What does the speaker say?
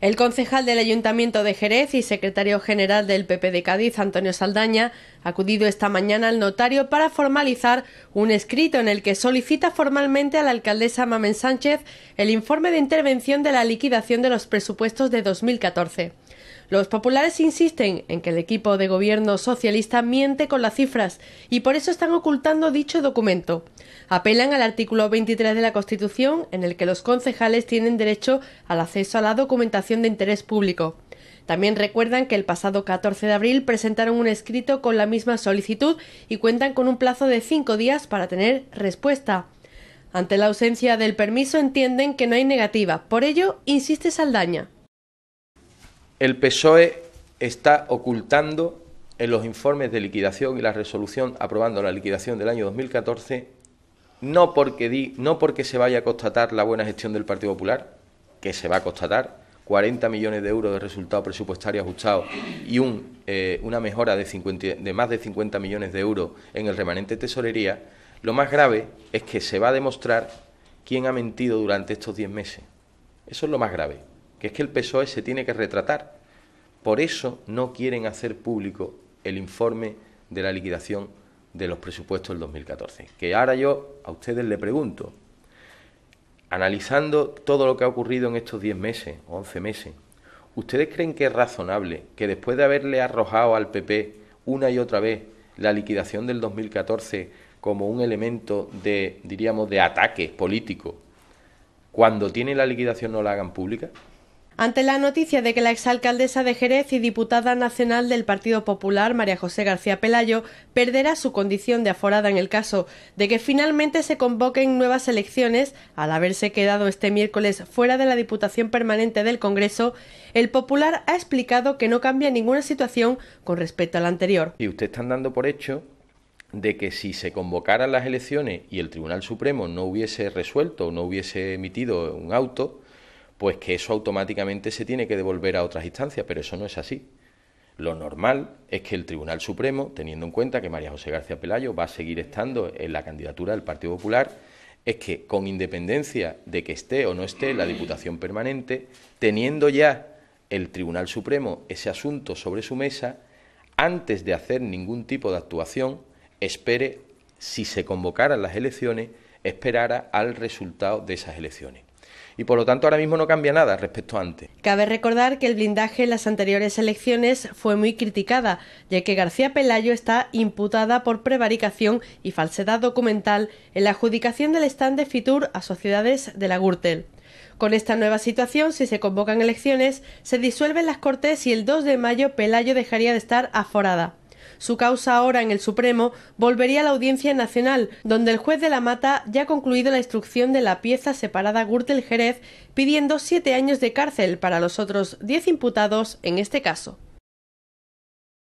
El concejal del Ayuntamiento de Jerez y secretario general del PP de Cádiz, Antonio Saldaña, ha acudido esta mañana al notario para formalizar un escrito en el que solicita formalmente a la alcaldesa Mamen Sánchez el informe de intervención de la liquidación de los presupuestos de 2014. Los populares insisten en que el equipo de gobierno socialista miente con las cifras y por eso están ocultando dicho documento. Apelan al artículo 23 de la Constitución en el que los concejales tienen derecho al acceso a la documentación de interés público. También recuerdan que el pasado 14 de abril presentaron un escrito con la misma solicitud y cuentan con un plazo de cinco días para tener respuesta. Ante la ausencia del permiso entienden que no hay negativa, por ello insiste Saldaña el PSOE está ocultando en los informes de liquidación y la resolución aprobando la liquidación del año 2014, no porque, no porque se vaya a constatar la buena gestión del Partido Popular, que se va a constatar, 40 millones de euros de resultado presupuestario ajustado y eh, una mejora de, de más de 50 millones de euros en el remanente tesorería, lo más grave es que se va a demostrar quién ha mentido durante estos 10 meses. Eso es lo más grave es que el PSOE se tiene que retratar. Por eso no quieren hacer público el informe de la liquidación de los presupuestos del 2014. Que ahora yo a ustedes le pregunto, analizando todo lo que ha ocurrido en estos 10 meses, 11 meses, ¿ustedes creen que es razonable que después de haberle arrojado al PP una y otra vez la liquidación del 2014 como un elemento de, diríamos, de ataque político, cuando tiene la liquidación no la hagan pública? Ante la noticia de que la exalcaldesa de Jerez y diputada nacional del Partido Popular, María José García Pelayo, perderá su condición de aforada en el caso de que finalmente se convoquen nuevas elecciones, al haberse quedado este miércoles fuera de la Diputación Permanente del Congreso, el Popular ha explicado que no cambia ninguna situación con respecto a la anterior. Y usted están dando por hecho de que si se convocaran las elecciones y el Tribunal Supremo no hubiese resuelto, o no hubiese emitido un auto, pues que eso automáticamente se tiene que devolver a otras instancias, pero eso no es así. Lo normal es que el Tribunal Supremo, teniendo en cuenta que María José García Pelayo va a seguir estando en la candidatura del Partido Popular, es que con independencia de que esté o no esté la Diputación Permanente, teniendo ya el Tribunal Supremo ese asunto sobre su mesa, antes de hacer ningún tipo de actuación, espere, si se convocaran las elecciones, esperara al resultado de esas elecciones y por lo tanto ahora mismo no cambia nada respecto a antes. Cabe recordar que el blindaje en las anteriores elecciones fue muy criticada, ya que García Pelayo está imputada por prevaricación y falsedad documental en la adjudicación del stand de Fitur a sociedades de la Gürtel. Con esta nueva situación, si se convocan elecciones, se disuelven las Cortes y el 2 de mayo Pelayo dejaría de estar aforada. Su causa ahora en el Supremo volvería a la Audiencia Nacional, donde el juez de la Mata ya ha concluido la instrucción de la pieza separada Gürtel Jerez, pidiendo siete años de cárcel para los otros diez imputados en este caso.